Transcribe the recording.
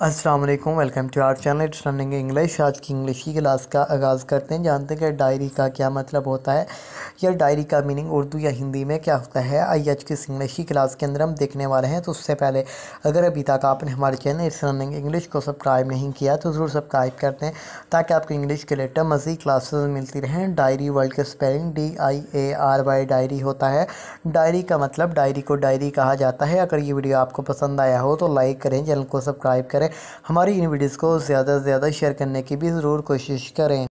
वालेकुम welcome to our channel it's running English आज की इंग्लिश की क्लास का आगाज़ करते हैं जानते हैं कि डायरी का क्या मतलब होता है या डायरी का मीनिंग उर्दू या हिंदी में क्या होता है आई एच की सिंगलिशी क्लास के अंदर हम देखने वाले हैं तो उससे पहले अगर अभी तक आपने हमारे चैनल इस रनिंग इंग्लिश को सब्सक्राइब नहीं किया तो ज़रूर सब्सक्राइब कर दें ताकि आपको इंग्लिश के लेटर मज़ीद क्लासेस मिलती रहें डायरी वर्ल्ड के spelling D I A R Y diary होता है डायरी का मतलब डायरी को डायरी कहा जाता है अगर ये वीडियो आपको पसंद आया हो तो लाइक करें चैनल को सब्सक्राइब करें हमारी इन वीडियोज़ को ज़्यादा से ज़्यादा शेयर करने की भी ज़रूर कोशिश करें